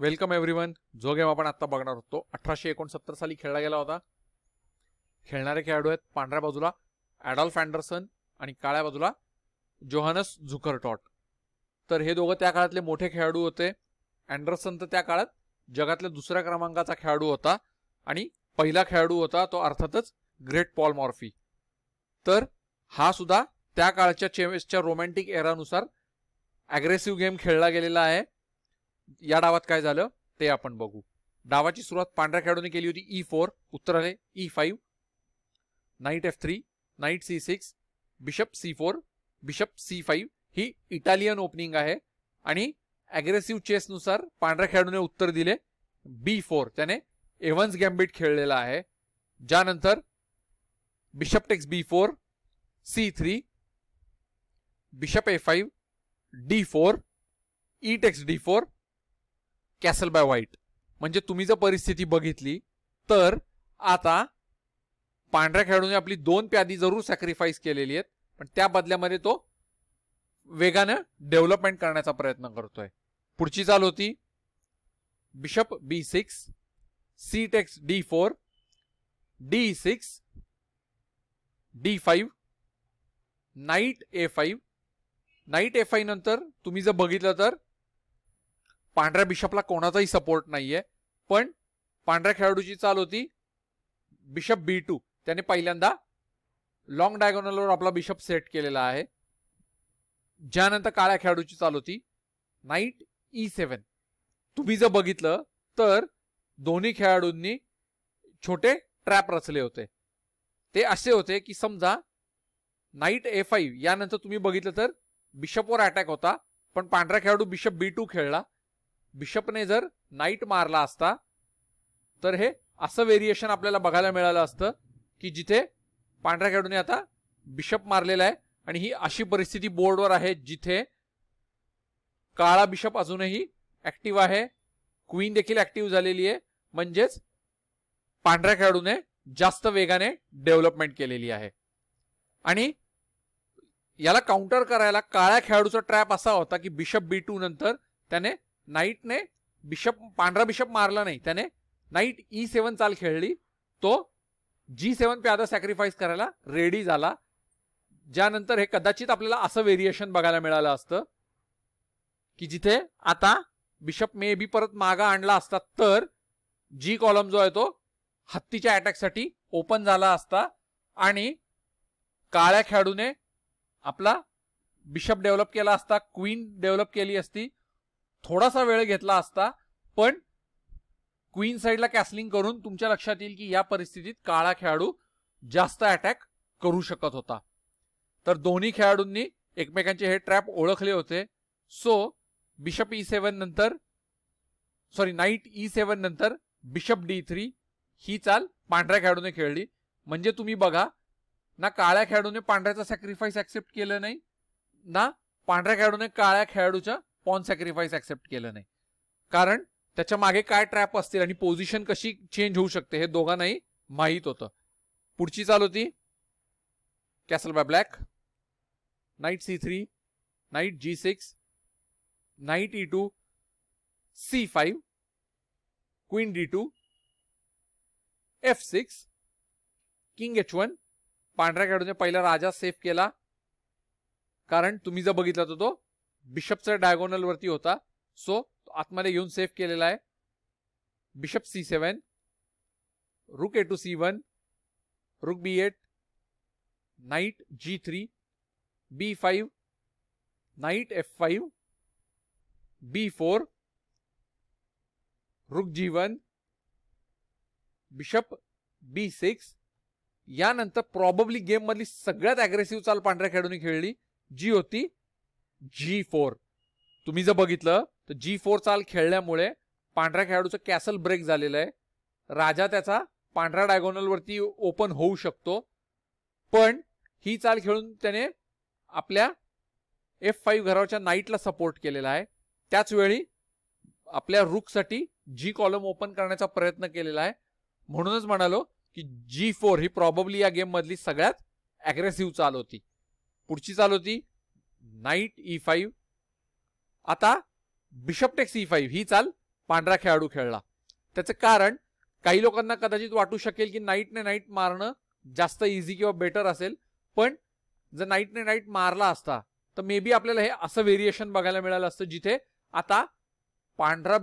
welcome everyone जो game आपण आत्ता बघणार होतो अठराशे एकोणसत्तर साली खेळला गेला होता खेळणारे खेळाडू आहेत पांढऱ्या बाजूला ॲडॉल्फ अँडरसन आणि काळ्या बाजूला जोहानस झुकरटॉट तर हे दोघं त्या काळातले मोठे खेळाडू होते अँडरसन तर त्या काळात जगातल्या दुसऱ्या क्रमांकाचा खेळाडू होता आणि पहिला खेळाडू होता तो अर्थातच ग्रेट पॉल मॉर्फी तर हा सुद्धा त्या काळच्या चेमेसच्या रोमॅन्टिक एरानुसार ॲग्रेसिव्ह गेम खेळला गेलेला आहे या डावात काय झालं ते आपण बघू डावाची सुरुवात पांढऱ्या खेळाडूने केली होती ई e फोर उत्तर आले E five knight F three knight C six bishop C four bishop C five ही इटालियन ओपनिंग आहे आणि अग्रेसिव्ह चेसनुसार पांढऱ्या खेळाडूने उत्तर दिले बी फोर त्याने एव्हन्स गॅम्बिट खेळलेला आहे ज्यानंतर bishop takes B four C three bishop A five D four E takes D four castle by white म्हणजे तुम्ही जर परिस्थिती बघितली तर आता पांढऱ्या खेळाडूने आपली दोन प्यादी जरूर सॅक्रिफाईस केलेली आहेत पण त्या बदल्यामध्ये तो वेगानं डेव्हलपमेंट करण्याचा प्रयत्न करतोय पुढची चाल होती bishop B six C takes D four D six D five knight A five knight A five नंतर तुम्ही जर बघितलं तर पांढऱ्या बिशपला कोणाचाही सपोर्ट नाहीये पण पांढऱ्या खेळाडूची चाल होती बिशप बी टू त्याने पहिल्यांदा लॉंग डायगोनलवर आपला बिशप सेट केलेला आहे ज्यानंतर काळ्या खेळाडूची चाल होती नाईट ई सेवन तुम्ही जर बघितलं तर दोन्ही खेळाडूंनी छोटे ट्रॅप रचले होते ते असे होते की समजा नाईट ए फाईव्ह यानंतर तुम्ही बघितलं तर बिशपवर अटॅक होता पण पांढरा खेळाडू बिशप बी टू खेळला बिशपने जर नाईट मारला असता तर हे असं व्हेरिएशन आपल्याला बघायला मिळालं असतं की जिथे पांढऱ्या खेळाडूने आता बिशप मारलेला आहे आणि ही अशी परिस्थिती बोर्डवर आहे जिथे काळा बिशप अजूनही ऍक्टिव्ह आहे क्वीन देखील ऍक्टिव्ह झालेली आहे म्हणजेच पांढऱ्या खेळाडूने जास्त वेगाने डेव्हलपमेंट केलेली आहे आणि याला काउंटर करायला काळ्या खेळाडूचा ट्रॅप असा होता की बिशप बी टू नंतर त्याने नाईटने बिशप पांढरा बिशप मारला नाही त्याने नाईट ई सेवन चाल खेळली तो जी सेवन पे आता सॅक्रिफाईस करायला रेडी झाला ज्यानंतर हे कदाचित आपल्याला असं वेरिएशन बघायला मिळालं असतं की जिथे आता बिशप मे बी परत मागा आणला असता तर जी कॉलम जो आहे तो हत्तीच्या अटॅकसाठी ओपन झाला असता आणि काळ्या खेळाडूने आपला बिशप डेव्हलप केला असता क्वीन डेव्हलप केली असती थोडासा वेळ घेतला असता पण क्वीन साईडला कॅसलिंग करून तुमच्या लक्षात येईल की या परिस्थितीत काळा खेळाडू जास्त अटॅक करू शकत होता तर दोन्ही खेळाडूंनी एकमेकांचे हे ट्रॅप ओळखले होते सो बिशप ई सेवन नंतर सॉरी नाईट ई सेवन नंतर बिशप डी थ्री ही चाल पांढऱ्या खेळाडूने खेळली म्हणजे तुम्ही बघा ना काळ्या खेळाडूने पांढऱ्याचा सॅक्रिफाईस ऍक्सेप्ट केलं नाही ना पांढऱ्या खेळाडूने काळ्या खेळाडूच्या पॉन सॅक्रिफाईस ऍक्सेप्ट केलं नाही कारण त्याच्या मागे काय ट्रॅप असतील आणि पोझिशन कशी चेंज होऊ शकते हे दोघांनाही माहीत होतं पुढची चाल होती castle by black knight C three knight G six knight E two C five queen D two F six king H one पांढऱ्या खेळाडूने पहिला राजा सेफ केला कारण तुम्ही जर बघितला तर तो बिशपचा डायगोनल वरती होता सो तो आतमध्ये येऊन सेफ केलेला आहे बिशप सी सेवन रुक ए to C one rook B eight knight G three B five knight F five B four rook G one bishop B six यानंतर प्रॉबब्ली गेममधली सगळ्यात अग्रेसिव्ह चाल पांढऱ्या खेळाडूंनी खेळली जी होती जी फोर तुम्ही जर बघितलं तर जी फोर चाल खेळल्यामुळे पांढऱ्या खेळाडूचं कॅसल ब्रेक झालेलं आहे राजा त्याचा पांढऱ्या डायगोनलवरती ओपन होऊ शकतो पण ही चाल खेळून त्याने आपल्या एफ फाईव्ह घरावरच्या नाईटला सपोर्ट केलेला आहे त्याचवेळी आपल्या साठी जी कॉलम ओपन करण्याचा प्रयत्न केलेला आहे म्हणूनच म्हणालो की जी फोर ही प्रॉबब्ली या गेममधली सगळ्यात ॲग्रेसिव्ह चाल होती पुढची चाल होती नाईट ई फाईव्ह आता बिशपटेक्स ई फाईव्ह ही चाल पांढरा खेळाडू खेळला त्याचं कारण काही लोकांना कदाचित वाटू शकेल की नाईटने नाईट मारणं जास्त इझी किंवा बेटर असेल पण जर नाईटने नाईट मारला असता तर मे बी आपल्याला हे असं व्हेरिएशन बघायला मिळालं असतं जिथे आता पांढरा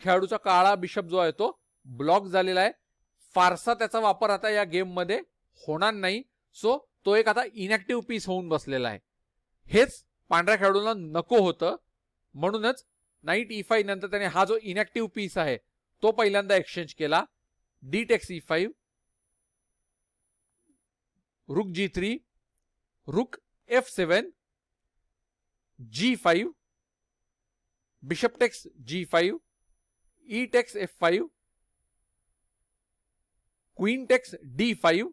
खेळाडूचा काळा बिशप जो आहे तो ब्लॉक झालेला आहे फारसा त्याचा वापर आता या गेममध्ये होणार नाही सो तो एक आता इनॅक्टिव्ह पीस होऊन बसलेला आहे हेच पांढऱ्या खेळाडूला नको होतं म्हणूनच नाईट ई e फाय नंतर त्याने हा जो इनॅक्टिव्ह पीस आहे तो पहिल्यांदा एक्सचेंज केला D text E five rook G three rook F seven G five bishop takes G five E takes F five queen takes D five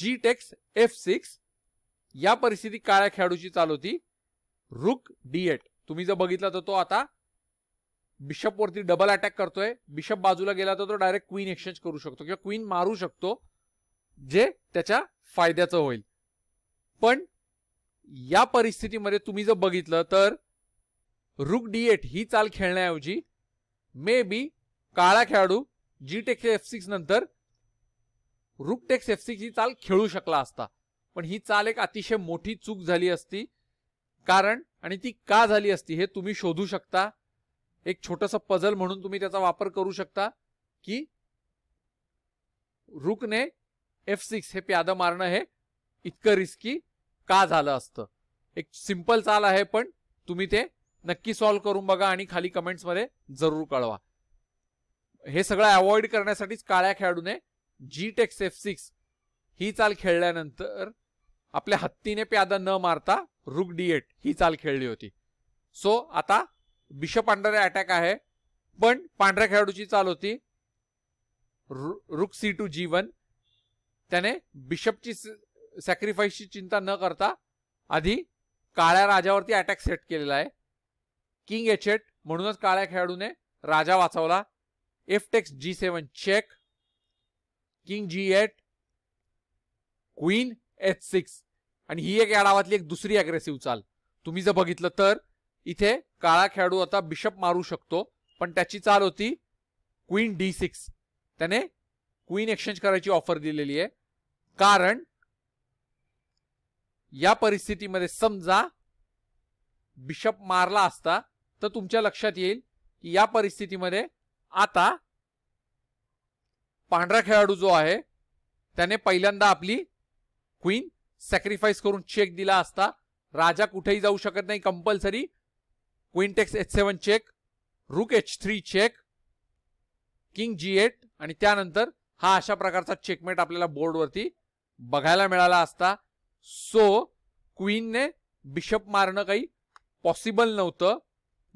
G takes F six या परिस्थिती काळ्या खेळाडूची चालू होती रुक डीएट तुम्ही जर बघितला तर तो आता बिशपवरती डबल अटॅक करतोय बिशप बाजूला गेला तर तो डायरेक्ट क्वीन एक्सचेंज करू शकतो किंवा क्वीन मारू शकतो जे त्याच्या फायद्याचं होईल पण या परिस्थितीमध्ये तुम्ही जर बघितलं तर रुक डीएट ही चाल खेळण्याऐवजी मे बी काळा खेळाडू जी टेक्स एफ सिक्स नंतर रुक टेक्स एफ सिक्स ही चाल खेळू शकला असता पण ही चाल एक अतिशय मोठी चूक झाली असती कारण आणि ती का झाली असती हे तुम्ही शोधू शकता एक छोटंसं पझल म्हणून तुम्ही त्याचा वापर करू शकता की रुकने एफ सिक्स हे प्याद मारणं हे इतकं रिस्की का झालं असतं एक सिंपल चाल आहे पण तुम्ही ते नक्की सॉल्व्ह करून बघा आणि खाली कमेंट्समध्ये जरूर कळवा हे सगळं अवॉइड करण्यासाठीच काळ्या खेळाडूने जी टेक्स एफ सिक्स ही चाल खेळल्यानंतर आपल्या हत्तीने प्यादा न मारता रुक एट ही चाल खेळली होती सो आता बिशप पांढरे अटॅक आहे पण पांढऱ्या खेळाडूची चाल होती रुक सी टू जी वन त्याने बिशपची सॅक्रिफाईसची चिंता न करता आधी काळ्या राजावरती अटॅक सेट केलेला आहे किंग एच एट म्हणूनच काळ्या खेळाडूने राजा वाचवला F takes G seven check king G eight queen H six आणि ही एक या डावातली एक दुसरी अग्रेसिव्ह चाल तुम्ही जर बघितलं तर इथे काळा खेळाडू आता बिशप मारू शकतो पण त्याची चाल होती क्वीन डी सिक्स त्याने क्वीन एक्सचेंज करायची ऑफर दिलेली आहे कारण या परिस्थितीमध्ये समजा बिशप मारला असता तर तुमच्या लक्षात येईल की या परिस्थितीमध्ये आता पांढरा खेळाडू जो आहे त्याने पहिल्यांदा आपली क्वीन सॅक्रिफाईस करून चेक दिला असता राजा कुठेही जाऊ शकत नाही compulsory queen takes H seven check rook H three check king G eight आणि त्यानंतर हा अशा प्रकारचा चेकमेट आपल्याला बोर्डवरती बघायला मिळाला असता सो क्वीनने बिशप मारणं काही पॉसिबल नव्हतं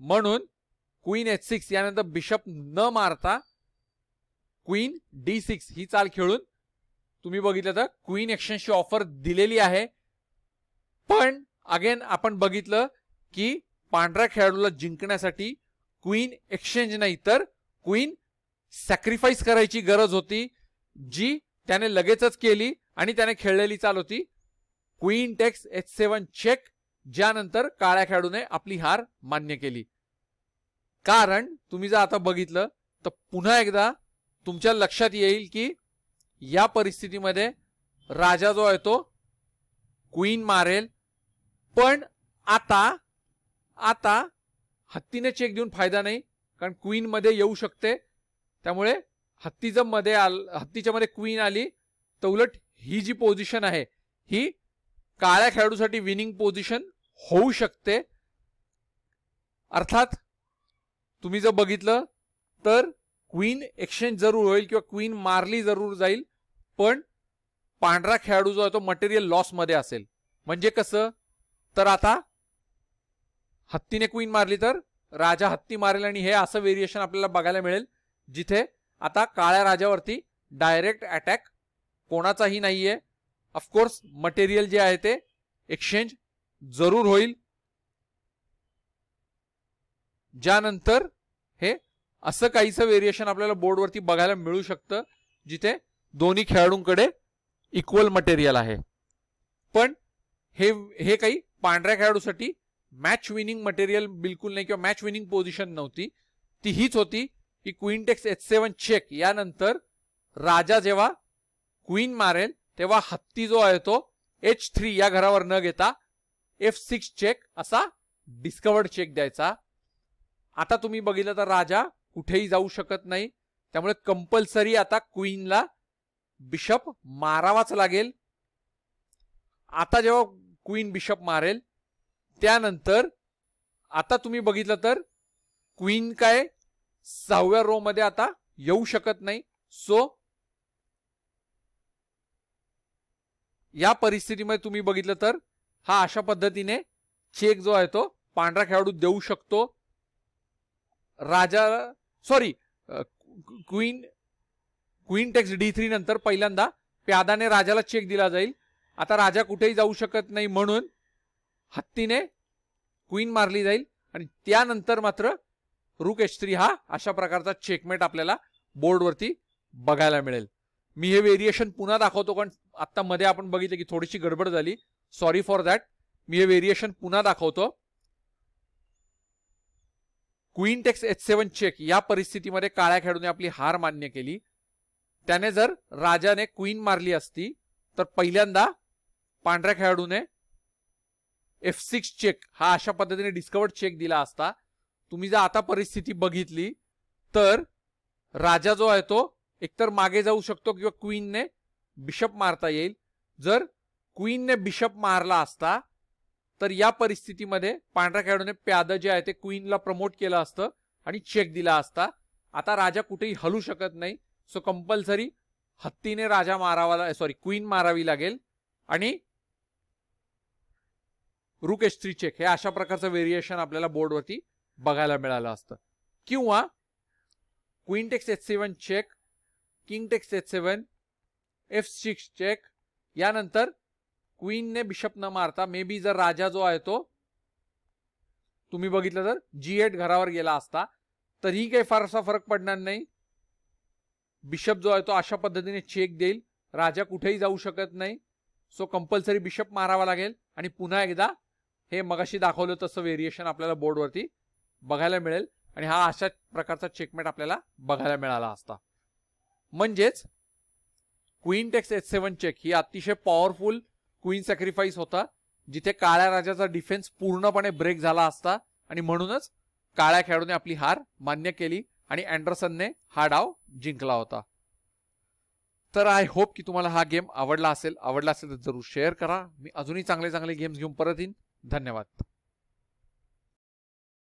म्हणून क्वीन एच सिक्स यानंतर बिशप न मारता क्वीन डी सिक्स ही चाल खेळून तुम्ही बघितलं तर क्वीन एक्सचेंजची ऑफर दिलेली आहे पण अगेन आपण बघितलं की पांढऱ्या खेळाडूला जिंकण्यासाठी क्वीन एक्सचेंज नाही तर क्वीन सॅक्रिफाईस करायची गरज होती जी त्याने लगेचच केली आणि त्याने खेळलेली चाल होती queen takes H seven check ज्यानंतर काळ्या खेळाडूने आपली हार मान्य केली कारण तुम्ही जर आता बघितलं तर पुन्हा एकदा तुमच्या लक्षात येईल की या परिस्थितीमध्ये राजा जो आहे तो क्वीन मारेल पण आता आता हत्तीने चेक देऊन फायदा नाही कारण क्वीनमध्ये येऊ शकते त्यामुळे हत्ती जर मध्ये आल हत्तीच्या मध्ये क्वीन आली तर उलट ही जी पोझिशन आहे ही काळ्या खेळाडूसाठी विनिंग पोझिशन होऊ शकते अर्थात तुम्ही जर बघितलं तर क्वीन एक्सचेंज जरूर होईल किंवा क्वीन मारली जरूर जाईल पण पांढरा खेळाडू जो आहे तो मटेरियल लॉसमध्ये असेल म्हणजे कसं तर आता हत्तीने क्वीन मारली तर राजा हत्ती मारेल आणि हे असं व्हेरिएशन आपल्याला बघायला मिळेल जिथे आता काळ्या राजावरती डायरेक्ट अटॅक कोणाचाही नाहीये ऑफकोर्स मटेरियल जे आहे ते एक्सचेंज जरूर होईल ज्यानंतर हे असं काहीचं व्हेरिएशन आपल्याला बोर्डवरती बघायला मिळू शकतं जिथे दोन्ही खेळाडूंकडे इक्वल मटेरियल आहे पण हे हे काही पांढऱ्या खेळाडूसाठी मॅच विनिंग मटेरियल बिलकुल नाही किंवा मॅच विनिंग पोझिशन नव्हती ती हीच होती की टेक्स एच सेवन चेक यानंतर राजा जेव्हा क्वीन मारेल तेव्हा हत्ती जो आहे तो एच थ्री या घरावर न घेता एफ सिक्स चेक असा डिस्कवर्ड चेक द्यायचा आता तुम्ही बघितलं तर राजा कुठेही जाऊ शकत नाही त्यामुळे कंपल्सरी आता क्वीनला बिशप मारावाच लागेल आता जेव्हा क्वीन बिशप मारेल त्यानंतर आता तुम्ही बघितलं तर क्वीन काय सहाव्या रो मध्ये आता येऊ शकत नाही सो या परिस्थितीमध्ये तुम्ही बघितलं तर हा अशा पद्धतीने चेक जो आहे तो पांढरा खेळाडू देऊ शकतो राजा sorry queen queen takes D three नंतर पहिल्यांदा प्यादाने राजाला चेक दिला जाईल आता राजा कुठेही जाऊ शकत नाही म्हणून हत्तीने क्वीन मारली जाईल आणि त्यानंतर मात्र रुक एच थ्री हा अशा प्रकारचा चेकमेट आपल्याला बोर्डवरती बघायला मिळेल मी हे व्हेरिएशन पुन्हा दाखवतो कारण आत्ता मध्ये आपण बघितलं की थोडीशी गडबड झाली सॉरी फॉर दॅट मी हे व्हेरिएशन पुन्हा दाखवतो टेक्स एच सेवन चेक या परिस्थितीमध्ये काळ्या खेळाडूने आपली हार मान्य केली त्याने जर राजाने क्वीन मारली असती तर पहिल्यांदा पांढऱ्या खेळाडूने एफ सिक्स चेक हा अशा पद्धतीने डिस्कवर्ड चेक दिला असता तुम्ही जर आता परिस्थिती बघितली तर राजा जो आहे तो एकतर मागे जाऊ शकतो किंवा क्वीनने बिशप मारता येईल जर क्वीनने बिशप मारला असता तर या परिस्थितीमध्ये पांढऱ्या खेळाडूने प्यादं जे आहे ते क्वीनला प्रमोट केलं असतं आणि चेक दिला असता आता राजा कुठेही हलू शकत नाही सो कंपल्सरी हत्तीने राजा मारावा सॉरी क्वीन मारावी लागेल आणि रुक एस थ्री चेक हे अशा प्रकारचं व्हेरिएशन आपल्याला बोर्डवरती बघायला मिळालं असतं किंवा queen takes H seven check king takes H seven F six check यानंतर क्वीनने बिशप न मारता मे बी जर राजा जो आहे तो तुम्ही बघितलं तर जी एट घरावर गेला असता तरीही काही फारसा फरक पडणार नाही बिशप जो आहे तो अशा पद्धतीने चेक देईल राजा कुठेही जाऊ शकत नाही सो कंपल्सरी बिशप मारावा लागेल आणि पुन्हा एकदा हे मगाशी दाखवलं तसं व्हेरिएशन आपल्याला बोर्डवरती बघायला मिळेल आणि हा अशा प्रकारचा चेकमेट आपल्याला बघायला मिळाला असता म्हणजेच queen takes H seven check ही अतिशय पॉवरफुल क्वीन सॅक्रिफाईस होता जिथे काळ्या राजाचा डिफेन्स पूर्णपणे ब्रेक झाला असता आणि म्हणूनच काळ्या खेळाडूने आपली हार मान्य केली आणि अँडरसनने हा डाव जिंकला होता तर आय होप की तुम्हाला हा गेम आवडला असेल आवडला असेल तर जरूर शेअर करा मी अजूनही चांगले चांगले गेम्स घेऊन परत येईन धन्यवाद